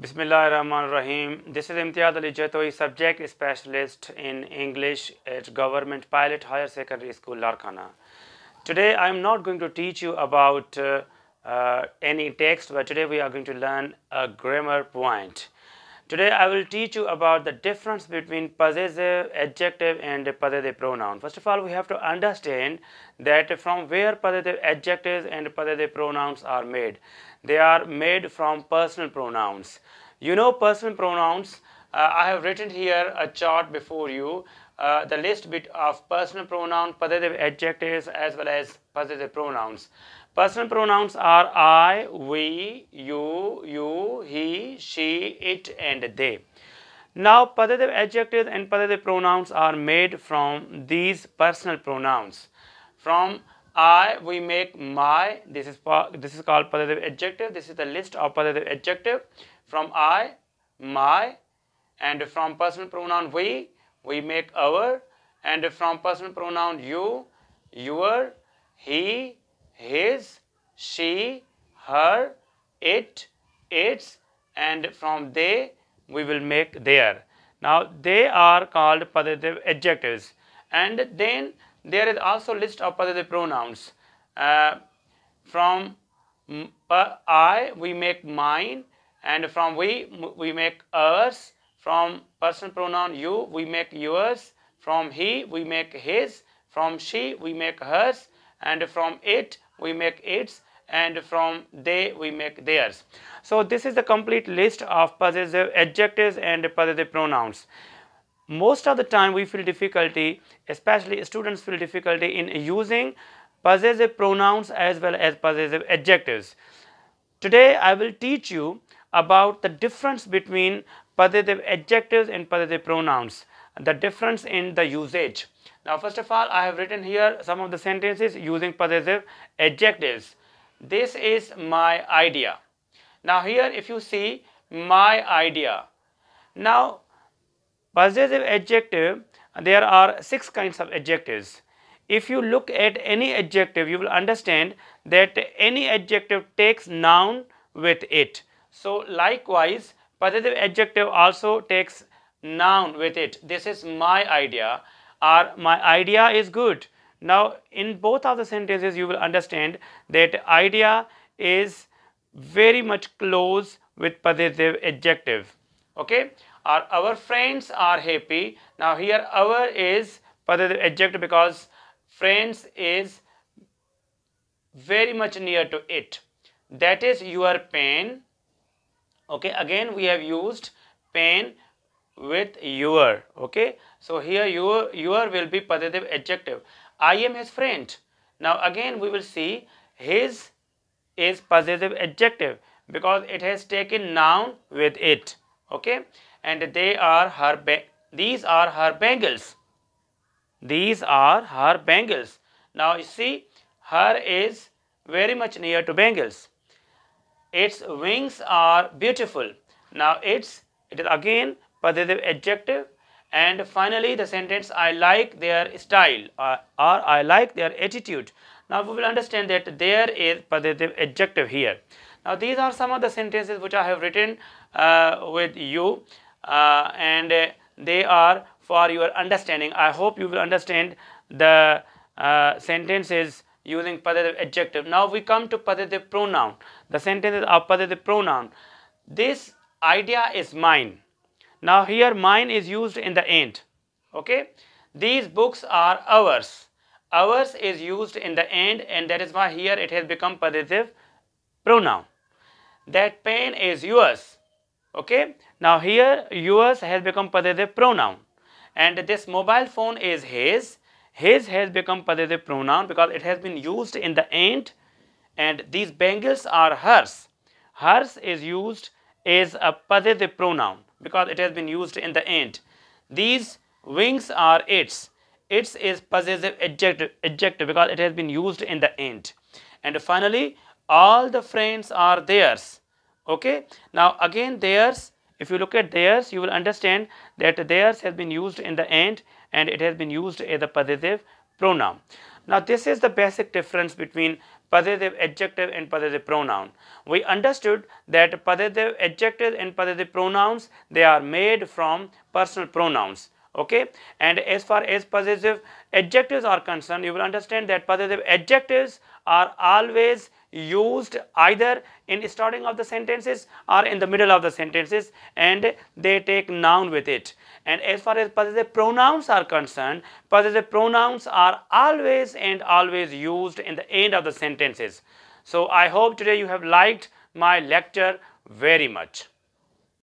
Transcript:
Bismillah Rahman Rahim. This is Imtiaz Ali Jaitoi, subject specialist in English at Government Pilot Higher Secondary School, Larkana. Today I am not going to teach you about uh, uh, any text, but today we are going to learn a grammar point. Today I will teach you about the difference between possessive adjective and possessive pronoun. First of all, we have to understand that from where possessive adjectives and possessive pronouns are made. They are made from personal pronouns. You know personal pronouns. Uh, I have written here a chart before you uh, the list bit of personal pronoun, possessive adjectives as well as possessive pronouns. Personal pronouns are I, we, you, you, he, she, it and they. Now possessive adjectives and possessive pronouns are made from these personal pronouns. From I, we make my, this is, this is called possessive adjective, this is the list of possessive adjective. From I, my and from personal pronoun we, we make our and from personal pronoun you, your, he, his, she, her, it, its and from they we will make their. Now they are called positive adjectives and then there is also list of positive pronouns. Uh, from I we make mine and from we we make ours from personal pronoun you, we make yours. From he, we make his. From she, we make hers. And from it, we make its. And from they, we make theirs. So this is the complete list of possessive adjectives and possessive pronouns most of the time we feel difficulty especially students feel difficulty in using possessive pronouns as well as possessive adjectives today i will teach you about the difference between positive adjectives and positive pronouns the difference in the usage now first of all i have written here some of the sentences using possessive adjectives this is my idea now here if you see my idea now possessive adjective there are six kinds of adjectives if you look at any adjective you will understand that any adjective takes noun with it so likewise Possessive adjective also takes noun with it. This is my idea or my idea is good. Now, in both of the sentences, you will understand that idea is very much close with possessive adjective. Okay, our our friends are happy. Now, here our is possessive adjective because friends is very much near to it. That is your pain okay again we have used pen with your okay so here your your will be positive adjective i am his friend now again we will see his is positive adjective because it has taken noun with it okay and they are her these are her bangles these are her bangles now you see her is very much near to bangles its wings are beautiful. Now its, it is again positive adjective. And finally, the sentence, I like their style or, uh, or I like their attitude. Now we will understand that there is positive adjective here. Now these are some of the sentences which I have written uh, with you uh, and uh, they are for your understanding. I hope you will understand the uh, sentences using possessive adjective. Now we come to possessive pronoun. The sentences are possessive pronoun. This idea is mine. Now here mine is used in the end. Okay. These books are ours. Ours is used in the end and that is why here it has become possessive pronoun. That pen is yours. Okay. Now here yours has become possessive pronoun. And this mobile phone is his his has become possessive pronoun because it has been used in the end and these bangles are hers. Hers is used as a possessive pronoun because it has been used in the end. These wings are its. Its is possessive adjective, adjective because it has been used in the end. And finally, all the friends are theirs. Okay. Now again theirs if you look at theirs, you will understand that theirs has been used in the end, and it has been used as a possessive pronoun. Now, this is the basic difference between possessive adjective and possessive pronoun. We understood that possessive adjective and possessive pronouns, they are made from personal pronouns okay and as far as possessive adjectives are concerned you will understand that possessive adjectives are always used either in starting of the sentences or in the middle of the sentences and they take noun with it and as far as possessive pronouns are concerned possessive pronouns are always and always used in the end of the sentences so i hope today you have liked my lecture very much